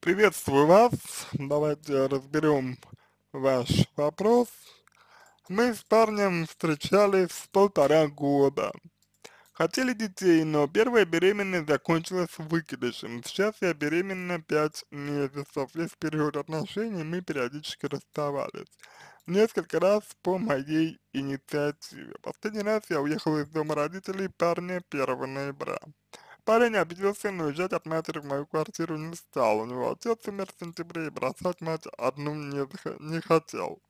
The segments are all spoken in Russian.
Приветствую вас. Давайте разберем ваш вопрос. Мы с парнем встречались полтора года. Хотели детей, но первая беременность закончилась выкидышем. Сейчас я беременна 5 месяцев. Весь период отношений мы периодически расставались. Несколько раз по моей инициативе. Последний раз я уехала из дома родителей парня 1 ноября. Парень обиделся, но уезжать от матери в мою квартиру не стал. У него отец умер в сентябре, и бросать мать одну не, не хотел.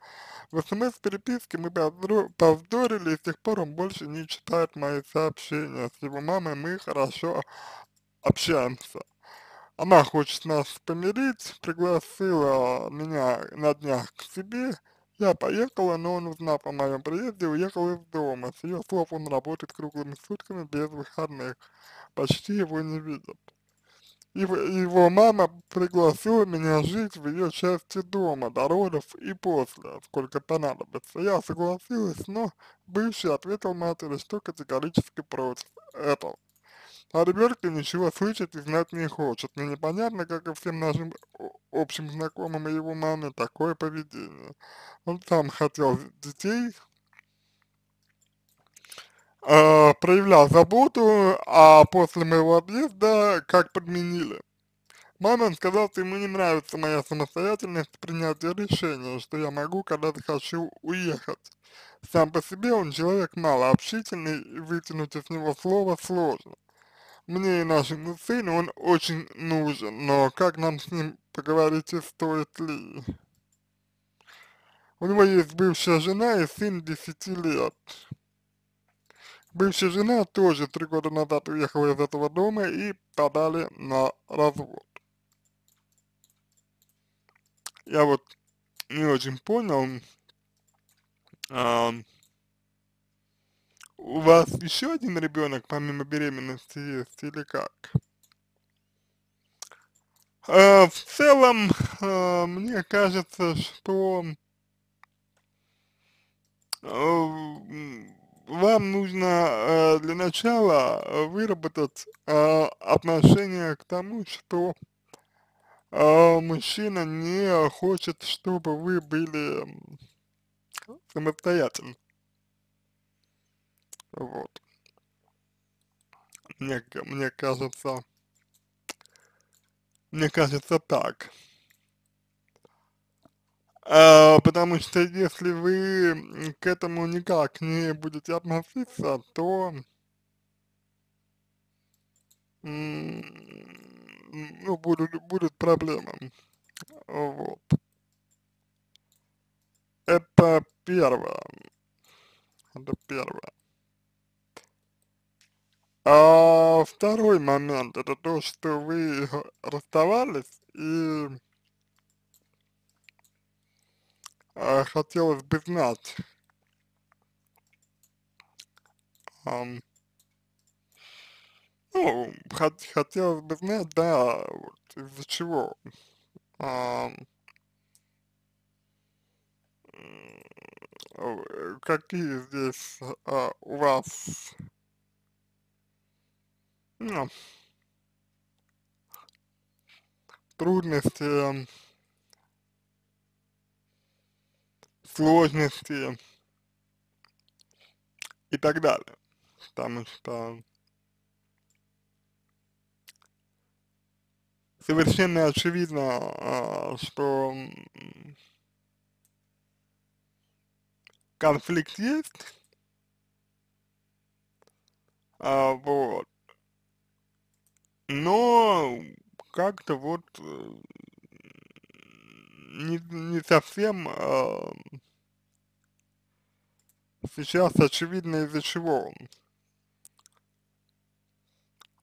В смс-переписке мы повздорили, и с тех пор он больше не читает мои сообщения. С его мамой мы хорошо общаемся. Она хочет нас помирить, пригласила меня на днях к себе, я поехала, но он, узнал о моем приезде, уехал из дома. С ее слов он работает круглыми сутками без выходных. Почти его не видят. его мама пригласила меня жить в ее части дома, до родов и после, сколько понадобится. Я согласилась, но бывший ответил матери, что категорически против этого. А ребенка ничего слышать и знать не хочет. Мне ну, непонятно, как и всем нашим общим знакомым и его маме такое поведение. Он там хотел детей, э, проявлял заботу, а после моего отъезда как подменили. Мама сказала, что ему не нравится моя самостоятельность принятия решения, что я могу, когда захочу, уехать. Сам по себе он человек малообщительный, и вытянуть из него слово сложно. Мне и нашему сыну он очень нужен, но как нам с ним поговорите, стоит ли? У него есть бывшая жена и сын 10 лет. Бывшая жена тоже три года назад уехала из этого дома и подали на развод. Я вот не очень понял, а, у вас еще один ребенок помимо беременности есть или как? Э, в целом, э, мне кажется, что э, вам нужно э, для начала выработать э, отношение к тому, что э, мужчина не хочет, чтобы вы были самостоятельны. Вот. Мне, мне кажется, мне кажется так. А, потому что если вы к этому никак не будете относиться, то ну, будет будет проблема. Вот. Это первое. Это первое. А второй момент, это то, что вы расставались, и а, хотелось бы знать, а, ну, хот хотелось бы знать, да, вот, из-за чего. А, какие здесь а, у вас ну, трудности, сложности и так далее. Потому что совершенно очевидно, а, что конфликт есть, а, вот, но как-то вот э, не, не совсем э, сейчас очевидно из-за чего.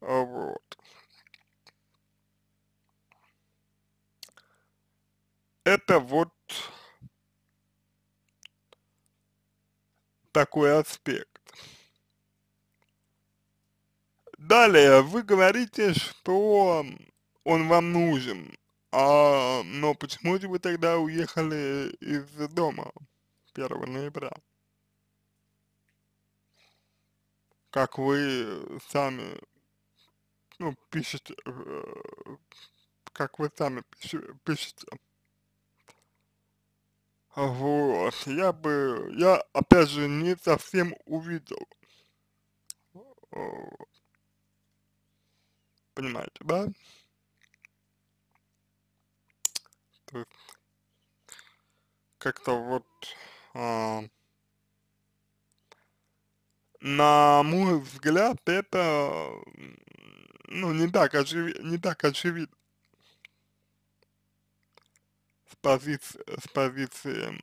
А, вот. Это вот такой аспект. Далее вы говорите, что он вам нужен, а, но почему же вы тогда уехали из дома 1 ноября? Как вы сами, ну, пишете, э, как вы сами пишете. Вот, я бы, я опять же не совсем увидел э, понимаете, да? То есть как-то вот а, на мой взгляд это ну не так очевидно, не так очевидно с позиции, с позиции,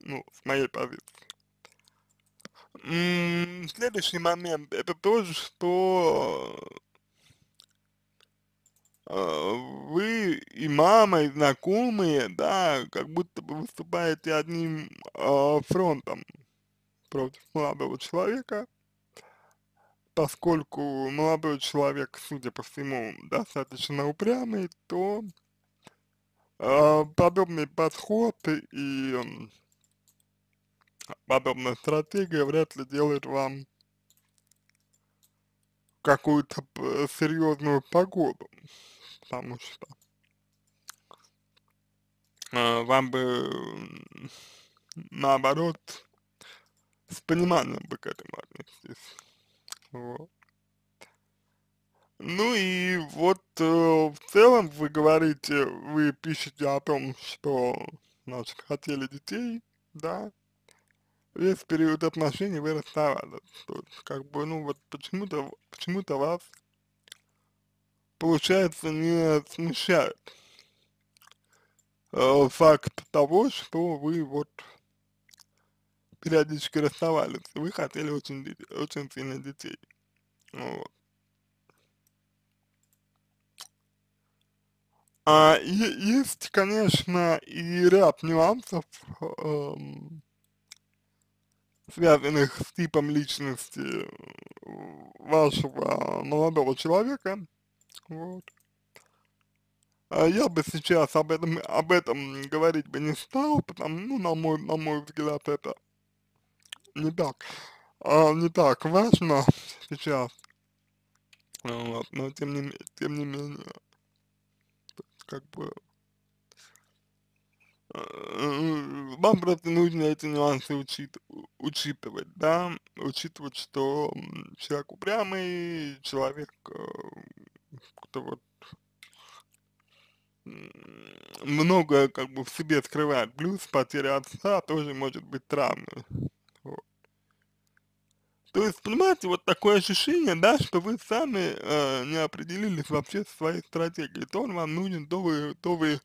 ну, с моей позиции. Следующий момент, это то, что а, вы и мама, и знакомые, да, как будто бы выступаете одним э, фронтом против молодого человека, поскольку молодой человек, судя по всему, достаточно упрямый, то э, подобный подход и подобная стратегия вряд ли делает вам какую-то э, серьезную погоду, потому что э, вам бы наоборот с пониманием бы к этому отнестись. Вот. Ну и вот э, в целом вы говорите, вы пишете о том, что значит, хотели детей, да, весь период отношений вы расставались. То есть, как бы, ну вот почему-то почему то вас, получается, не смущает э, факт того, что вы вот периодически расставались, вы хотели очень, очень сильно детей. Ну вот. А, есть, конечно, и ряд нюансов, эм, связанных с типом личности э, вашего молодого человека, вот. А я бы сейчас об этом, об этом говорить бы не стал, потому, ну, на мой, на мой взгляд, это не так, а, не так важно сейчас, вот, но тем не, тем не менее, как бы, Э, вам просто нужно эти нюансы учит, учитывать, да, учитывать, что человек упрямый, человек, э, кто вот много как бы в себе скрывает, плюс потеря отца тоже может быть травмой. То есть, понимаете, вот такое ощущение, да, что вы сами э, не определились вообще со своей стратегией. То он вам нужен, то вы, то вы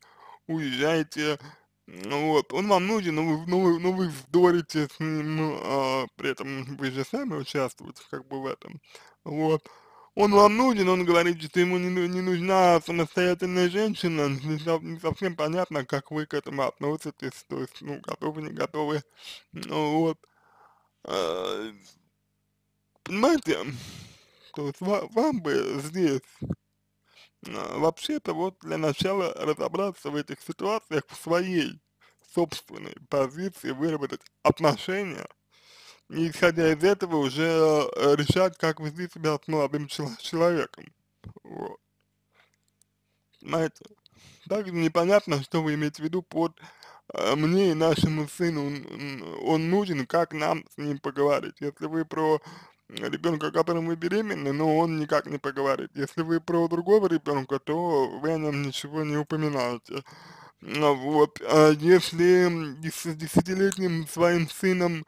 уезжаете, ну вот, он вам нужен, но вы, но вы, но вы вздорите с ним, ну, а, при этом вы же сами участвуете как бы в этом, вот. Он вам нужен, он говорит, что ему не, не нужна самостоятельная женщина, не, совсем понятно, как вы к этому относитесь, то есть, ну, готовы, не готовы, ну вот. А, понимаете, то есть вам, вам бы здесь а, вообще-то вот для начала разобраться в этих ситуациях в своей собственной позиции, выработать отношения, и исходя из этого уже э, решать, как вести себя с молодым человеком. Вот. Понимаете? Также непонятно, что вы имеете в виду под э, мне и нашему сыну он нужен, как нам с ним поговорить. Если вы про ребенка, которым вы беременны, но он никак не поговорит. Если вы про другого ребенка, то вы о нем ничего не упоминаете. Ну вот, а если с десятилетним своим сыном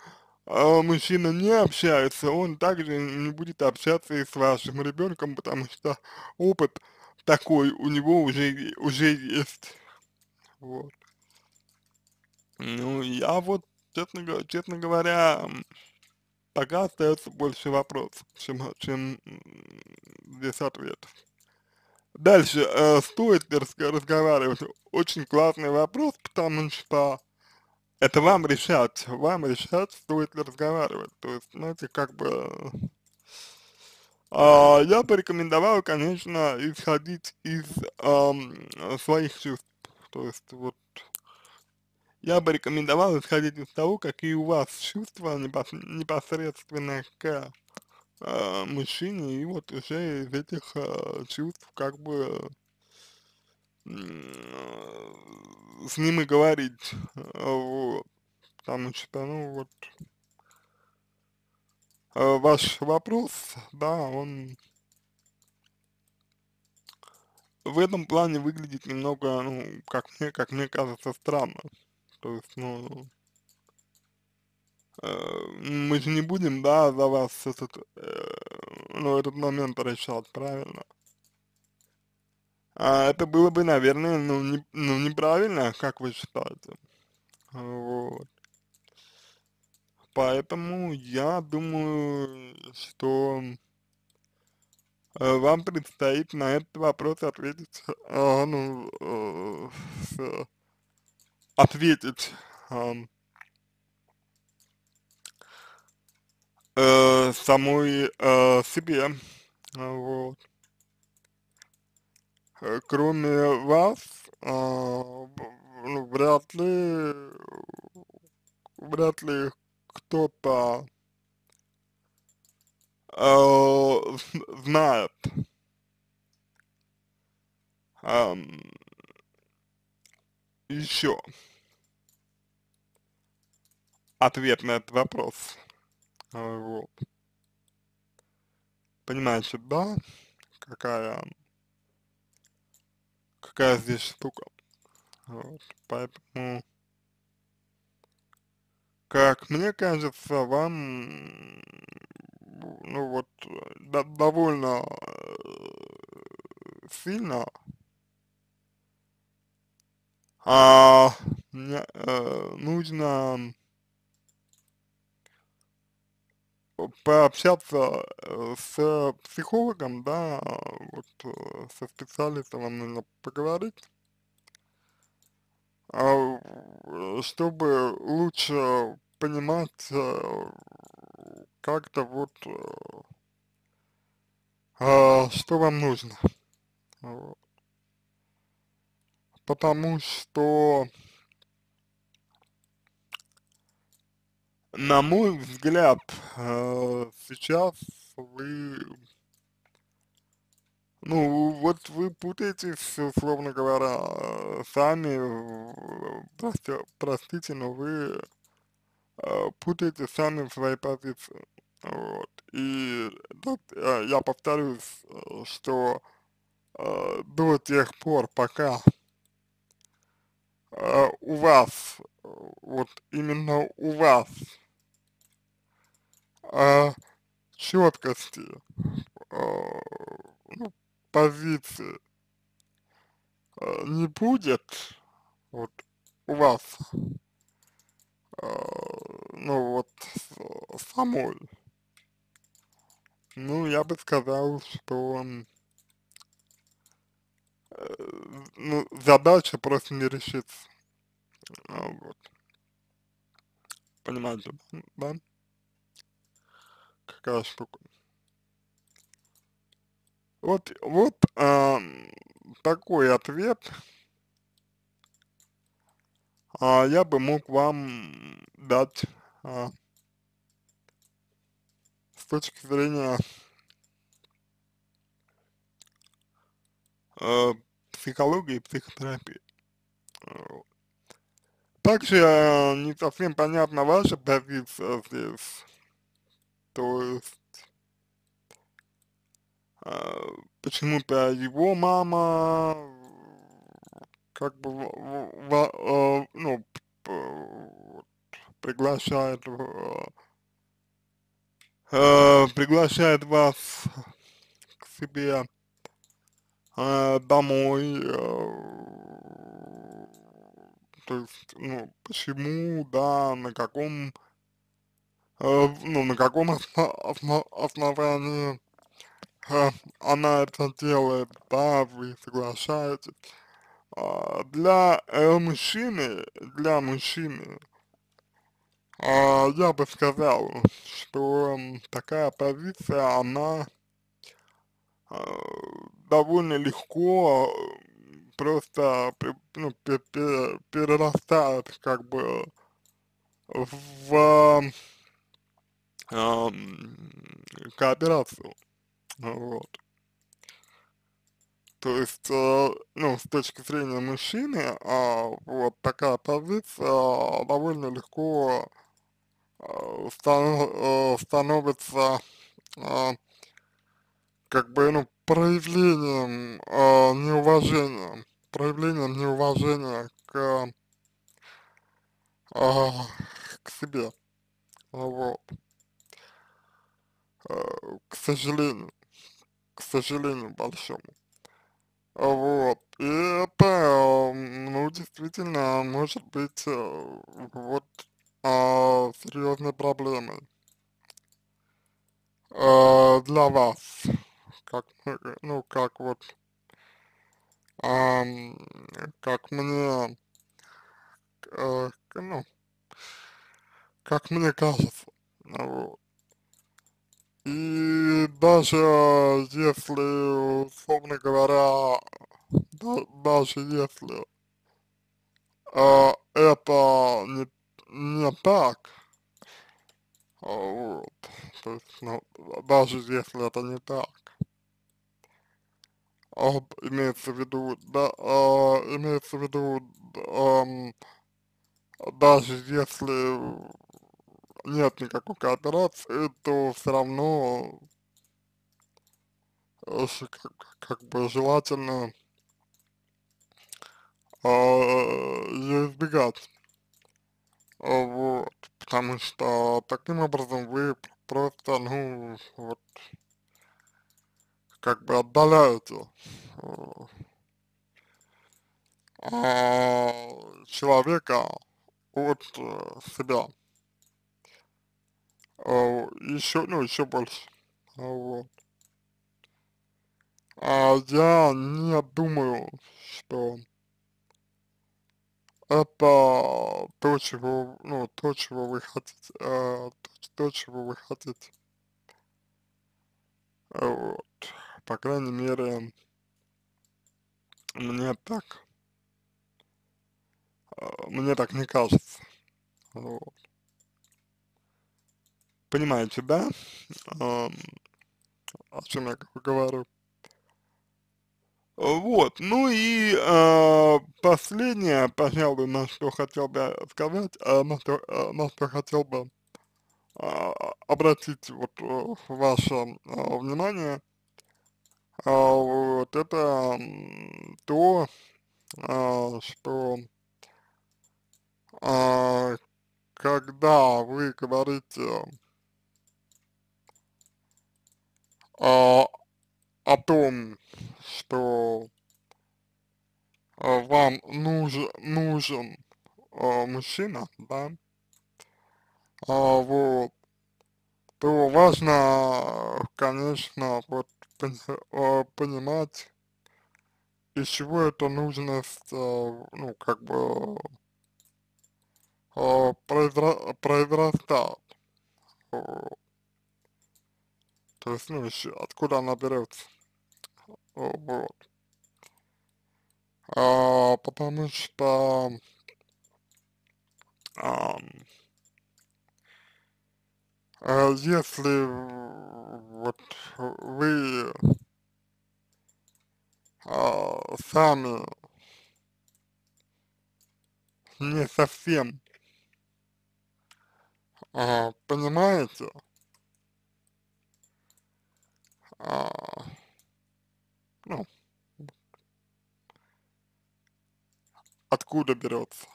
а мужчина не общается, он также не будет общаться и с вашим ребенком, потому что опыт такой у него уже, уже есть. Вот. Ну, я вот, честно, честно говоря, пока остается больше вопросов, чем, чем здесь ответов. Дальше, э, стоит ли разговаривать? Очень классный вопрос, потому что это вам решать, вам решать, стоит ли разговаривать. То есть, знаете, как бы... Э, я порекомендовал, конечно, исходить из э, своих чувств. То есть, вот, я бы рекомендовал исходить из того, какие у вас чувства непос непосредственно к э, мужчине, и вот уже из этих э, чувств как бы э, с ним и говорить, а, вот, потому что, ну вот, э, ваш вопрос, да, он в этом плане выглядит немного, ну, как мне, как мне кажется, странно. То есть, ну, э, мы же не будем, да, за вас этот, э, ну, этот момент решать, правильно? А это было бы, наверное, ну, не, ну неправильно, как вы считаете. Вот. Поэтому я думаю, что э, вам предстоит на этот вопрос ответить, а, ну, с, ответить эм, э, самой э, себе. Вот. Э, кроме вас, э, ну, вряд ли, вряд ли кто-то э, знает. Um, еще ответ на этот вопрос. А, вот. Понимаете, да? Какая, какая здесь штука. Вот. Поэтому, как мне кажется, вам, ну вот, довольно э, сильно а, э, нужно пообщаться э, с психологом, да, вот э, со специалистом вам нужно поговорить, а, чтобы лучше понимать как-то вот, а, что вам нужно. потому что, на мой взгляд, э, сейчас вы, ну, вот вы путаетесь, условно говоря, э, сами, э, простите, но вы путаете сами своей позиции. Вот. И я повторюсь, что до тех пор, пока Э, у вас, э, вот именно у вас э, четкости э, ну, позиции э, не будет, вот у вас, э, ну вот самой, ну я бы сказал, что он ну, задача просто не решится. Ну, вот. Понимаете, да? Какая штука. Вот, вот а, такой ответ а, я бы мог вам дать а, с точки зрения а, психологии и психотерапии. Также э, не совсем понятна ваша позиция здесь. То есть э, почему-то его мама как бы э, ну, приглашает приглашает вас к себе Э, домой. Э, то есть, ну, почему, да, на каком, э, ну, на каком основании она это делает, да, вы соглашаетесь. А для мужчины, для мужчины, я бы сказал, что такая позиция, она Э, довольно легко э, просто ну, перерастает как бы в э, кооперацию. Вот. То есть, э, ну, с точки зрения мужчины, э, вот такая позиция э, довольно легко э, станов, э, становится э, как бы, ну, проявлением э, неуважения, проявлением неуважения к, э, к себе, вот, а, к сожалению, к сожалению большому, вот, и это, ну, действительно, может быть, э, вот, э, серьезной проблемой э, для вас как, ну, как вот, а, как мне, э, ну, как мне кажется, ну, вот. И даже если, условно говоря, да, даже если э, это не, не так, а вот, то есть, ну, даже если это не так, имеется в виду, да, а, имеется в виду, а, даже если нет никакой кооперации, то все равно как, э, как бы желательно а, ее избегать. А вот, потому что таким образом вы просто, ну, вот, как бы отдаляете э, а, человека от э, себя. А, еще, ну, еще больше. А, вот. А я не думаю, что это то, чего, ну, то, чего вы хотите, э, то, то, чего вы хотите. Э, вот по крайней мере, мне так, э, мне так не кажется. Вот. Понимаете, да? Эм, о чем я говорю? Вот, ну и э, последнее, пожалуй, на что хотел бы сказать, э, на, что, э, на что хотел бы э, обратить вот э, ваше э, внимание – а, вот, это то, а, что а, когда вы говорите о том, что вам нужен, нужен мужчина, да, вот, то важно, конечно, вот а, понимать, из чего эта нужность, а, ну, как бы, а, произра произрастает. То есть, ну, еще, откуда она берется. Вот. А, потому что а, а если вот вы а, сами не совсем а, понимаете, а, ну, откуда берется.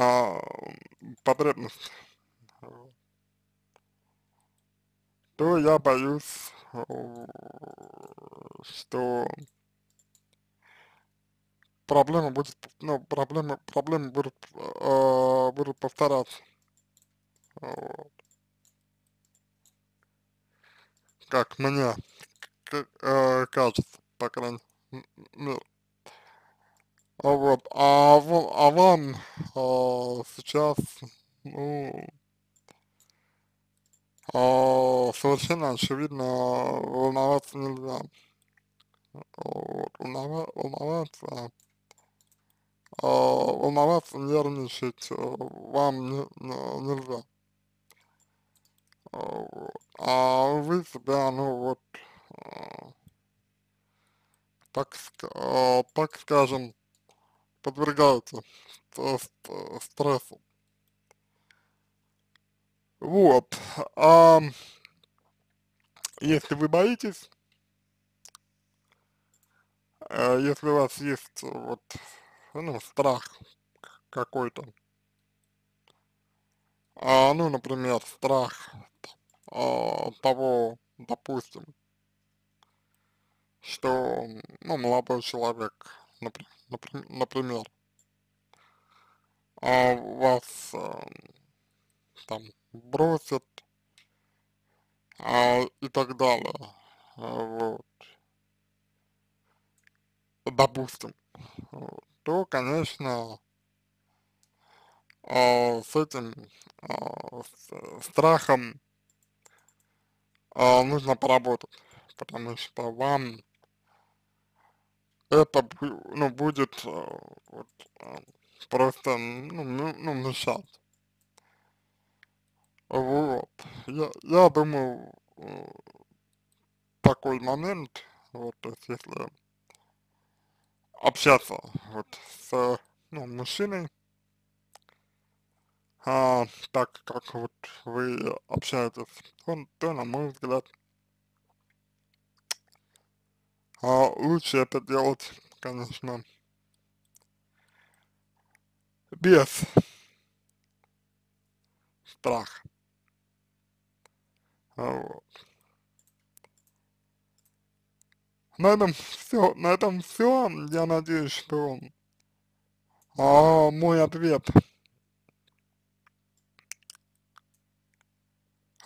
А, потребность, то я боюсь, что проблема будет, ну, проблемы, проблемы будут, э, а, будут повторяться. Вот. Как мне а, кажется, по крайней мере. А вот, а, а вам а, сейчас, ну, а, совершенно очевидно волноваться нельзя. Вот, волноваться, а, волноваться, нервничать э, вам не, не, нельзя. а, а вы себя, ну вот, э, так, э, так скажем, подвергаются стрессу. Вот. А, если вы боитесь, э, если у вас есть вот, ну, страх какой-то, а, ну, например, страх а, того, допустим, что, ну, молодой человек, например, например, а вас а, там бросят а, и так далее, а, вот, допустим, то, конечно, а, с этим а, с, страхом а, нужно поработать, потому что вам это ну, будет э, вот, э, просто ну, ну, ну, мешать. Вот. Я, я думаю, э, такой момент, вот, то есть, если общаться вот с ну, мужчиной, а, так как вот вы общаетесь, то, то на мой взгляд, а, лучше это делать, конечно, без страха. А вот. На этом все. На этом все. Я надеюсь, что а, мой ответ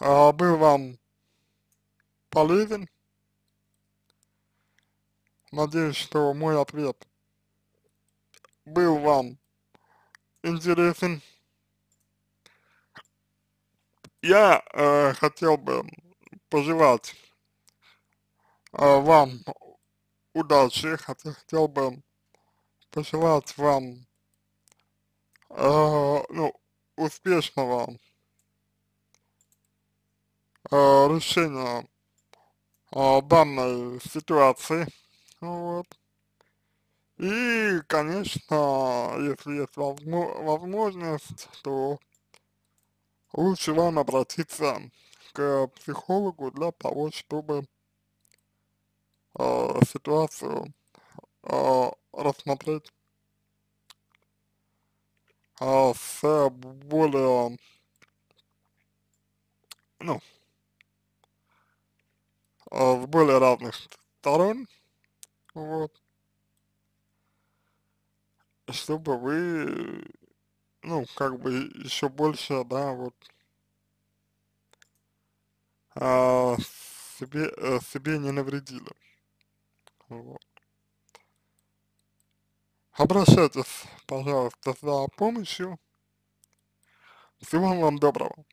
а, был вам полезен. Надеюсь, что мой ответ был вам интересен. Я э, хотел бы пожелать э, вам удачи, хотел, бы пожелать вам э, ну, успешного э, решения э, данной ситуации. Вот. И, конечно, если есть возможность, то лучше вам обратиться к психологу для того, чтобы э, ситуацию э, рассмотреть э, с более, ну, э, с более разных сторон, вот, чтобы вы, ну, как бы еще больше, да, вот, а, себе, а, себе не навредили. Вот. Обращайтесь, пожалуйста, за помощью. Всего вам доброго.